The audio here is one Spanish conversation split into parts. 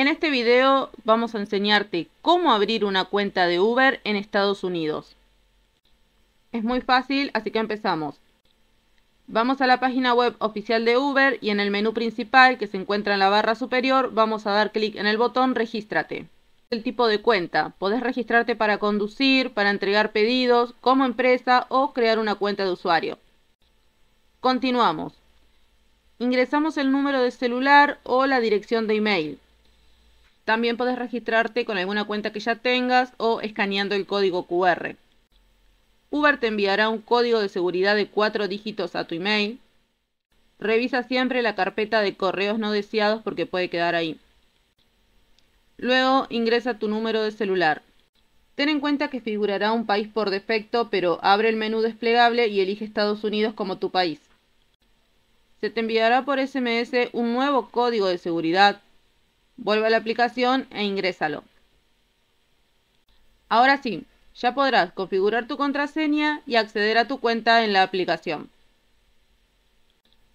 En este video vamos a enseñarte cómo abrir una cuenta de Uber en Estados Unidos. Es muy fácil, así que empezamos. Vamos a la página web oficial de Uber y en el menú principal que se encuentra en la barra superior vamos a dar clic en el botón Regístrate. El tipo de cuenta. Podés registrarte para conducir, para entregar pedidos, como empresa o crear una cuenta de usuario. Continuamos. Ingresamos el número de celular o la dirección de email. También puedes registrarte con alguna cuenta que ya tengas o escaneando el código QR. Uber te enviará un código de seguridad de 4 dígitos a tu email. Revisa siempre la carpeta de correos no deseados porque puede quedar ahí. Luego ingresa tu número de celular. Ten en cuenta que figurará un país por defecto, pero abre el menú desplegable y elige Estados Unidos como tu país. Se te enviará por SMS un nuevo código de seguridad. Vuelve a la aplicación e ingrésalo. Ahora sí, ya podrás configurar tu contraseña y acceder a tu cuenta en la aplicación.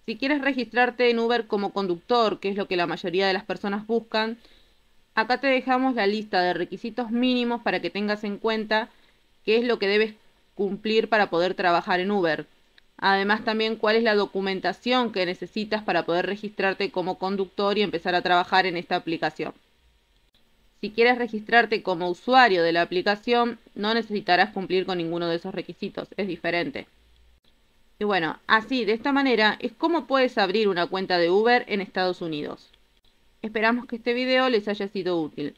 Si quieres registrarte en Uber como conductor, que es lo que la mayoría de las personas buscan, acá te dejamos la lista de requisitos mínimos para que tengas en cuenta qué es lo que debes cumplir para poder trabajar en Uber. Además también cuál es la documentación que necesitas para poder registrarte como conductor y empezar a trabajar en esta aplicación. Si quieres registrarte como usuario de la aplicación, no necesitarás cumplir con ninguno de esos requisitos, es diferente. Y bueno, así, de esta manera, es como puedes abrir una cuenta de Uber en Estados Unidos. Esperamos que este video les haya sido útil.